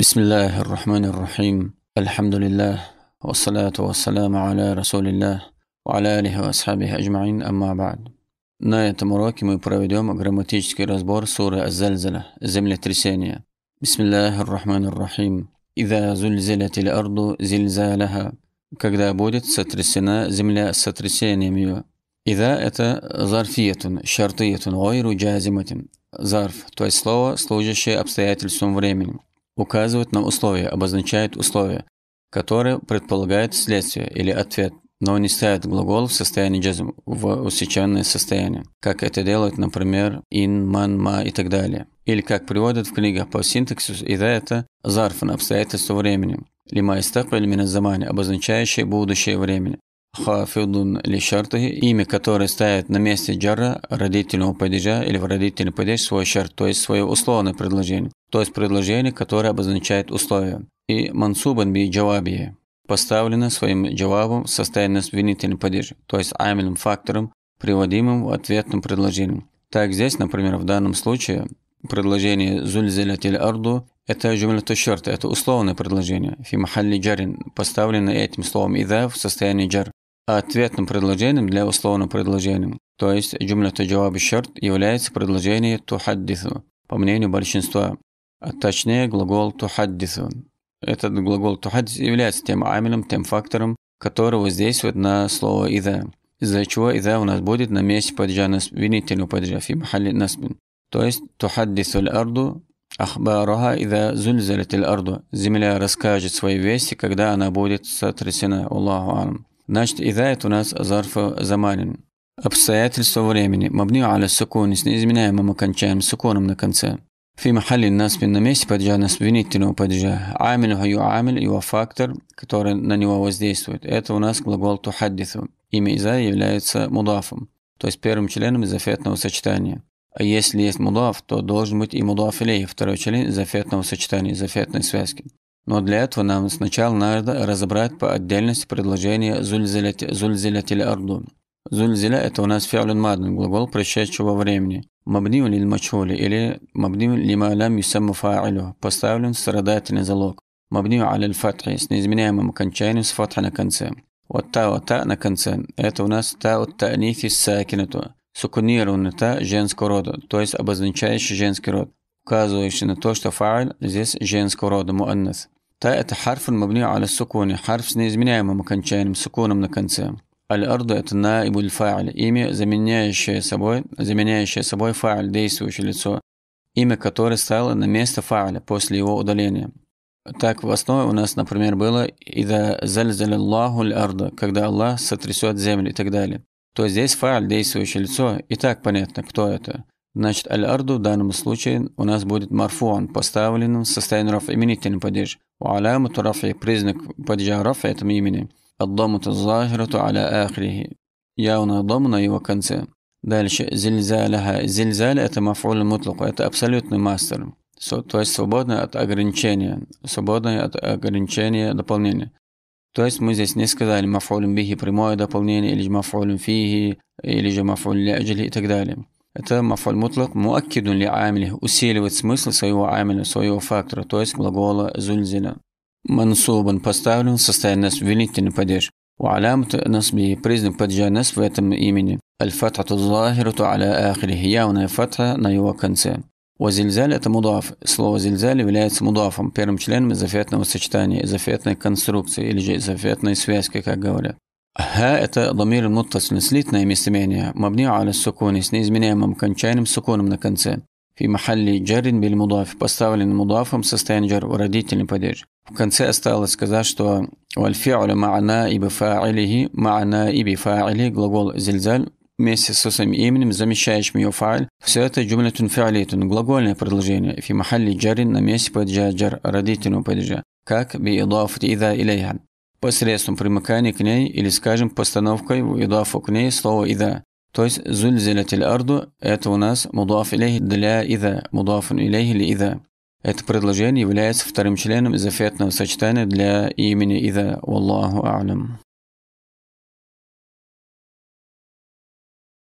بسم الله الرحمن الرحيم الحمد لله والصلاة والسلام على رسول الله وعلى آله وأصحابه أجمعين أما بعد На этом уроке мы проведем грамматический разбор суры Аз-Зальзаля «Землетрясение». Бисмиллахи ррахмани ррахим. «Иза зульзилят арду зильзаляха» Когда будет сотрясена земля с сотрясением ее. «Иза» – это «зарфиятун», «шартиятун», «гойру джазиматин». «Зарф» – то есть слово, служащее обстоятельством времени. указывают на условия, обозначают условия, которые предполагают следствие или ответ, но не ставят глагол в состоянии джазм, в усеченное состояние, как это делают, например, in, man, ma и так далее. Или как приводят в книгах по синтаксису и это зарф на обстоятельства времени, лима истакбель замани, обозначающие будущее времени, хафидун ли шартахи, имя, которое ставит на месте джара родительного падежа или в родительный падеж свой шарт, то есть свое условное предложение, то есть предложение, которое обозначает условие. И мансубан би джавабия, поставлено своим джавабом в состоянии винительный падеж, то есть амельным фактором, приводимым в ответном предложении. Так здесь, например, в данном случае предложение «зульзилятиль арду» – это джумляту шарт, это условное предложение. «Фи махалли джарин» поставлено этим словом «ида» в состоянии джар ответным предложением для условного предложением. То есть джумля джаваб шарт является предложение тухаддису, по мнению большинства. А точнее глагол тухаддису. Этот глагол тухаддис является тем амилем, тем фактором, который воздействует на слово «ида», из-за чего «ида» у нас будет на месте паджа винительного паджа фи махали насбин. То есть тухаддису арду Ахбараха ида зульзалит арду. Земля расскажет свои вести, когда она будет сотрясена. Аллаху алам. Значит, «идает» у нас «зарф заманен». Обстоятельство времени. Мабнию аля сукун с неизменяемым окончанием суконом на конце. في محل нас на месте падежа насбинительного падежа. Амиль юамиль его фактор, который на него воздействует. Это у нас глагол тухаддису. Имя иза является мудафом, то есть первым членом зафетного сочетания. А если есть мудаф, то должен быть и мудаф второй член зафетного сочетания, зафетной связки. Но для этого нам сначала надо разобрать по отдельности предложение «зульзилятиль арду». «Зульзиля» – это у нас фиалюн мадан, глагол прощающего времени. Мабнил лиль мачули» или мабнил лима лям юсамма фа'илю» – поставлен страдательный залог. Мабнил аляль фатхи» – с неизменяемым окончанием с фатха на конце. Вот та вот та на конце – это у нас та вот та нифи сакинату, сукунированная та женского рода, то есть обозначающий женский род, указывающий на то, что фа'иль здесь женского рода, муаннас. Та – это харф мабни аля сукуни, харф с неизменяемым окончанием, сукуном на конце. Аль-Арду – это наибуль фа'ль, имя, заменяющее собой, заменяющее собой фа'ль, действующее лицо, имя которое стало на место фа'ля после его удаления. Так в основе у нас, например, было «Ида зальзалиллаху аль-арда», когда Аллах сотрясет землю и так далее. То здесь фа'ль, действующее лицо, и так понятно, кто это. Значит, аль-арду в данном случае у нас будет марфуан, поставленным в состоянии раф именительный падеж. У алямату рафи, признак падежа рафа этому имени. Аддамуту захирату аля ахрихи. Явно дом на его конце. Дальше. Зильзаляха. Зильзаль – это мафуль мутлук. это абсолютный мастер. То есть свободное от ограничения, свободное от ограничения дополнения. То есть мы здесь не сказали мафуль бихи прямое дополнение, или же мафуль фихи, или же мафуль ляджили и так далее. Это мафоль мутлак муаккидун ли амили, усиливает смысл своего амиля, своего фактора, то есть глагола зульзиля. Мансубан поставлен в состояние нас велительный падеж. وعلامة نصب признак падежа нас в этом имени. الفتحة الظاهرة على آخره явная фатха на его конце. Вазильзаль – это мудаф. Слово зильзаль является мудафом, первым членом изофетного сочетания, изофетной конструкции или же изофетной связки, как говорят. ها это ضمير متصل местоимение مبني على السكون с неизменяемым кончайным суконом на конце. في محل جر بالمضاف поставлен مضافом состояние جر родительный падеж. В конце осталось сказать, что والفعل مع نائب فاعله مع نائب فاعله глагол زلزال вместе со своим именем, замещающим ее файл. Все это джумля фиалитун, глагольное предложение. Фи махалли джарин на месте падежа джар, родительного падежа. Как би идафати ида илейха. посредством примыкания к ней или, скажем, постановкой в идафу к ней слова «ида». То есть «зульзилятиль арду» – это у нас «мудаф илейхи для ида», «мудафун илейхи ли ида». Это предложение является вторым членом зафетного сочетания для имени «ида». Wallahu a'lam.